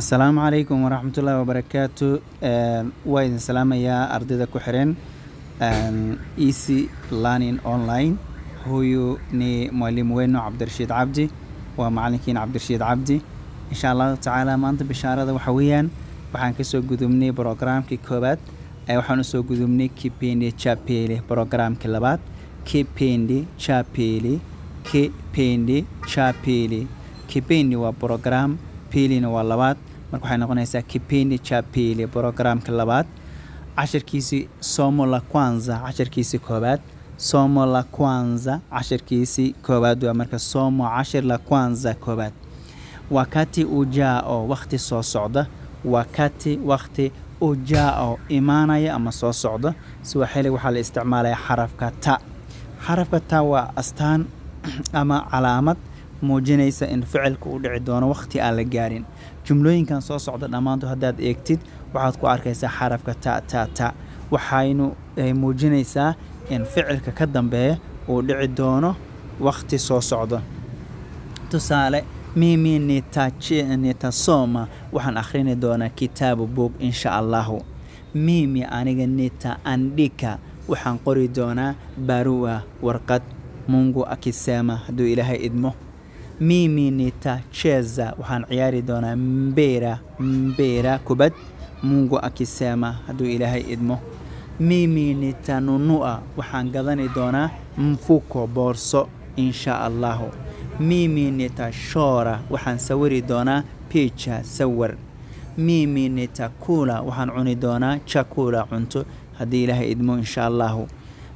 asalaamu calaykum waraxmatullaahi wabarakaatu ehm, waa idin salaamayaa ardayda ku xiran easy ehm, e learning online huyu ni mwalimu wenu cabdirashiid cabdi waa macalinkiina cabdirashiid cabdi insha allahu tacaala maanta bishaarada waxa weeyaan waxaan kasoo gudubnay brograamkii koowaad waxaan usoo gudubnay kipindi chapele brograamkii labaad kipindi chapele kipindi chapele kipindi waa brograam pilina waa labaad marka waxay noqonaysaa kipindi cha pili brogramka labaad cashirkiisii somo la kwanza cashirkiisii koowaad somo la kwanza cashirkiisii koowaad waa marka somo cashir la kwanza koowaad wakati ujaao wakhti soo socda wakati wakhti ujaao imaanaya ama soo socda siwa xili waxaa la isticmaalaya xarafka ta xarafka ta waa astaan ama calaamad muujinaysa in ficilka uu dhici doono wakhti aan la gaarin jumlooyinkan soo socda dhammaantu haddaad eegtid waxaad ku arkaysaa xarafka ta ta ta waxaynu eh, muujinaysaa in ficilka ka dambeeya uu dhici doono wakhti soo socdo tusaale mimi nitasoma waxaan akhrini doonaa kitaabu buug insha allahu mimi aniga nita andhika waxaan qori doonaa barua warqad mungu akisema hadduu ilaahay idmo mimi nitacheza, waxaan ciyaari doonaa mpira mpira kubad. Mungu akisema, hadduu Ilaahay idmo. Mimi nitanunua, waxaan gadani doonaa mfuko boorso insha Allahu. Mimi nita nitashora, waxaan sawiri doonaa picha sawar Mimi nita kula waxaan cuni doonaa chakula cunto haddii Ilaahay idmo insha Allahu.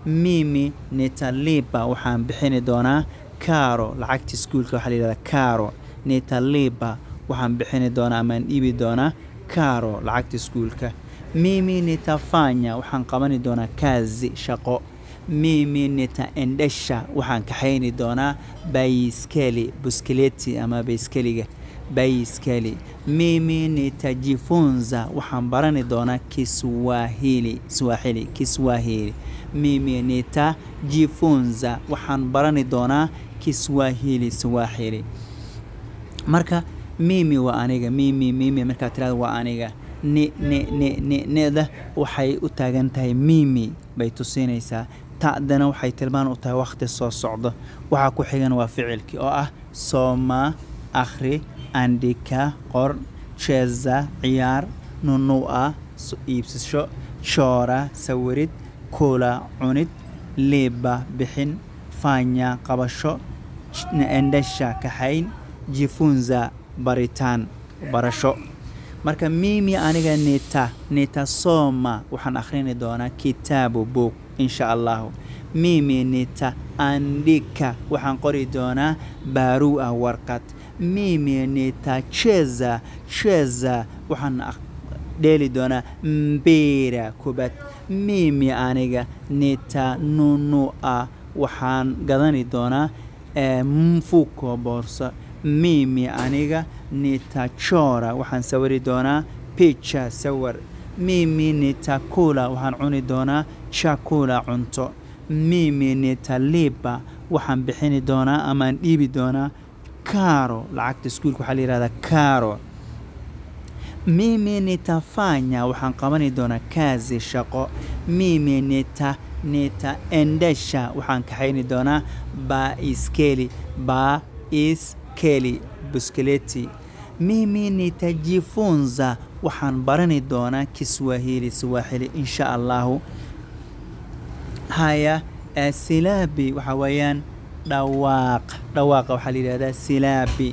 Mimi nita nitalipa, waxaan bixini doonaa caro lacagta iskuulka waxaa layidhahdaa caro nitaliba waxaan bixini doonaa amaan dhiibi doonaa caro lacagta iskuulka mimi nitafanya waxaan qabani doonaa kazi shaqo mimi nitaendesha waxaan kaxayni doonaa bayskeli buskeleti ama bayskeliga baiskeli mimi nitajifunza waxaan barani doonaa kiswahili swahili kiswahili mimi nitajifunza waxaan barani doonaa kiswahili swahili marka mimi waa aniga mimi mimi markaad tirahda waa aniga ni waxay u taagan tahay mimi bay tusinaysaa ta'dana waxay tilmaan u tahay wakhti soo socdo waxaa ku xigan waa ficilkii oo ah sooma akhri andhika qor cheza ciyaar nunua iibsasho joora sawirid kula cunid liiba bixin faanya qabasho endesha kaxayn jifunza baritaan barasho marka mimi aniga nita nita soma waxaan akhrini doonaa kitaabu buug insha allahu mimi nita andika waxaan qori doonaa baarua warqad mimi nitacheza cheza waxaan dheeli doonaa mbira kubad mimi aniga nitanunua waxaan gadani doonaa eh, mfuko boorso mimi aniga nitachora waxaan sawiri doonaa picha sawir mimi nitakula waxaan cuni doonaa chakula cunto mimi nitaliba waxaan bixini doonaa amaan dhiibi doonaa karo lacagta iskuulka waxaa la yihahdaa karo mimi nitafanya waxaan qabani doonaa kazi shaqo mimi nita nita endesha waxaan kaxayni doonaa baiskeli baiskeli buskeleti mimi nitajifunza waxaan barani doonaa kiswahili swaaxili insha allahu haya silabi waxaa weeyaan dhawaaq dhawaaqa waxaa la yidhahdaa silaabi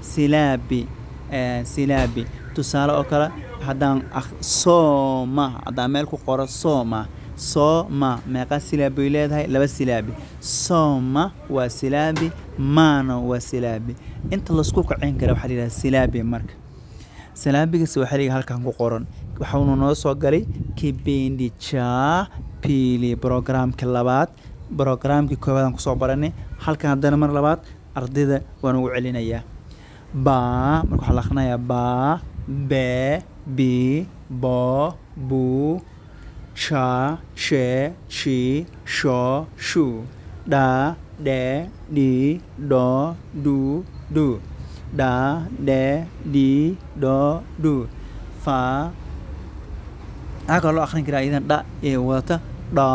silaabi eh, silaabi tusaale oo kale haddaan sooma haddaan meel ku qoro sooma sooma meeqa silaabi bay leedahay laba silaabi sooma waa silaabi maana waa silaabi inta laysku kacin kara waxaa la yidhahdaa silaabi marka silaabigaas waxaa layihi halkan ku qoran waxaanu noo soo galay kibendicha pili brograamka labaad brogaraamkii ku soo baranay halkan haddana mar labaad ardayda waan ugu celinayaa ba marka waxaa la akrinayaa ba be bi bo bu sha shee shi sho shu dha dhe dhi dho dhuu du dha dhe dhi dho du fa waxaa loo akhrin karaa iyadan dha ee wadata dho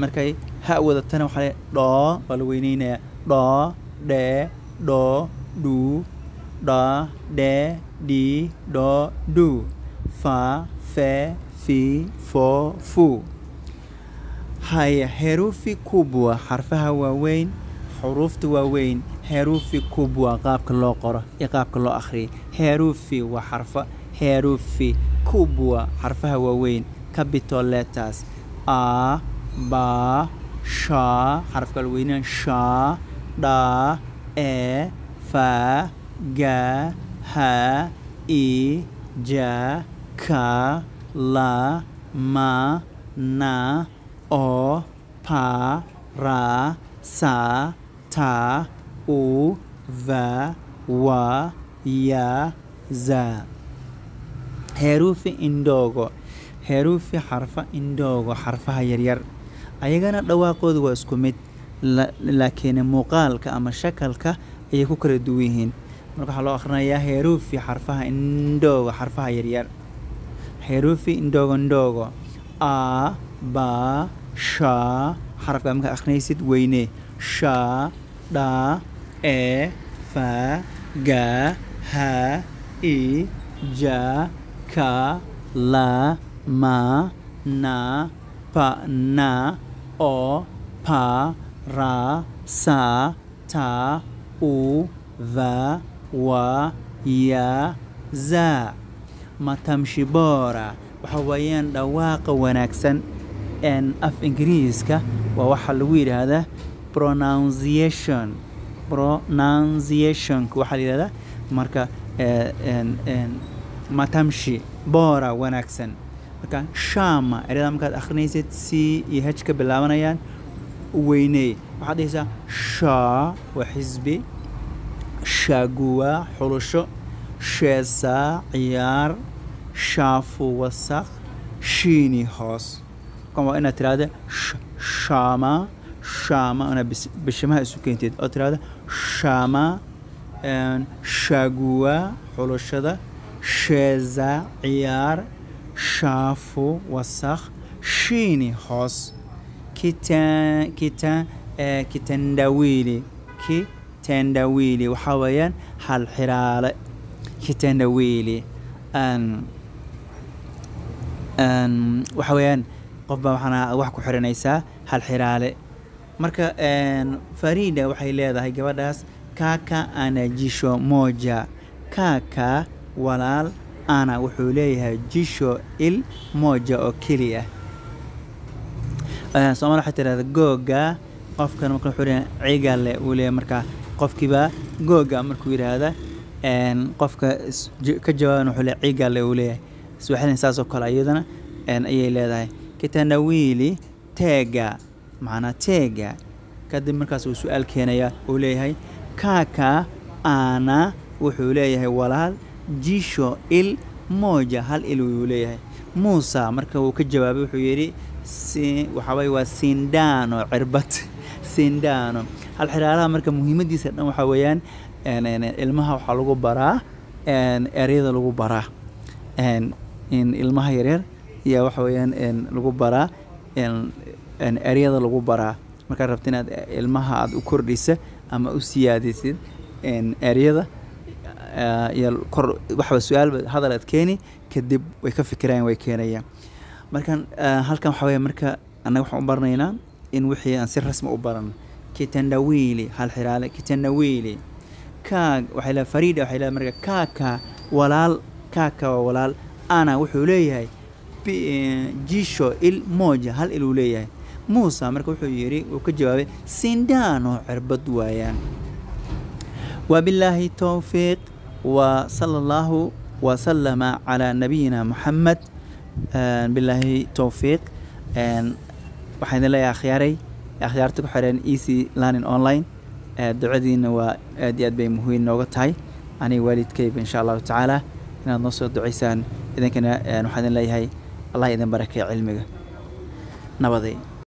markay ha wadatana waxaa le dhoo waa la weyneynayaa dhoo dhee dhoo dhuu dha dhe dhi dhoo dhu fa fe fi fo fu haya herufi kubwa xarfaha waaweyn xuruufta waaweyn herufi kubwa qaabka loo qoro iyo qaabka loo akhriya herufi waa xarfa herufi kubwa xarfaha waaweyn capital letters a ba shaa xarafka alweynaa shaa dhaa ee faa ga haa i jaa kaa laa ma na oo pa raa saa taa uu va wa ya zaa herufi indogo herufi xarfa indogo xarfaha yaryar ayagana dhawaaqooda waa isku mid laakiin muuqaalka ama shakalka ayay ku kala duwan yihiin marka waxaa loo akhrinayaa herufi xarfaha indhoogo xarfaha yaryar herufi indhogo ndhogo a ba sha xarafka markaad akhrinaysid weyne sha dha e fa ga ha i ja ka la ma na pa na อผาราสาถาอูวาวายาซา matamshi boora pronunciation pronunciationka markaa shaama erada markaad akhrinaysid c iyo hajka bilaabanayaan weyney waxaad dhahaysaa shaa waa xisbi shaaguwaa xulusho sheesaa ciyaar shaafu wasakh shiini hoos kan waa inaad tiraahda shaama shaama inaad bishimaha isu keentid oo tiraahda shaama shaaguwaa xulushada sheeza ciyaar shaafu wasakh shiini hoos kitendawili kitendawili waxaa weeyaan hal xiraale kitendawili waxa weeyaan qofbaa waxaana wax ku xiranaysaa hal xiraale marka farida waxay leedahay gabadhaas kaka anajisho moja kaka walaal Anna wuxuu leeyahay jisho il moja oo keliya ah soomali tirahda googa qofkan marka wuxuu leeyahay cigale uu leeyahay marka qofkiiba googa markuu yidhaahda qofka ka jawaaban wuxuu leeyahay cigale uu leeyahay suwaxilin saas oo kale ayadana ayay leedahay kitanawili tega macnaa tega kadib markaas uu su-aal keenayaa uu leeyahay kaka ana wuxuu leeyahay walaal jisho il moja hal il wuu leeyahay muusa marka wuu ka jawaabay wuxuu yidhi waxaaway waa sindano cirbad sindano hal xiraalaha marka muhiimadiisa dhan waxaa weeyaan ilmaha waxaa lagu baraa eryada lagu baraa ilmaha yaryar yaa waxa weeyaan lagu baraa eryada lagu baraa markaad rabta inaad ilmaha aad u kordhisa ama u siyaadisid eryada Eh, iyo kor waxba su-aalba hadal keeni kadib way ka fikirayaan way keenayaan markan eh, halkan waxaa marka annaga waxaan u baranaynaa in wixii aan si rasmi u baran kitandawili hal xiraale kitandawili kaag waxay leedahay fariida waxay leedahay marka kaaka walaal kaaka waa walaal ana wuxuu leeyahay eh, jisho il moja hal il uu leeyahay muusa marka wuxuu yidhi uu ka jawaabay sindano cirbad waayaan wabilaahi towfiiq وصلى الله وسلم على نبينا محمد بالله توفيق waxaan leeyahay akhyaaray akhyaarta ku xireen easy learning online ducadiina waa aad iyo aad bay muhiim nooga tahay aniga waalidkayba insha allahu tacaala inaad noo soo ducaysaan idinkana waxaan leeyahay allah idin barakee cilmiga nabaday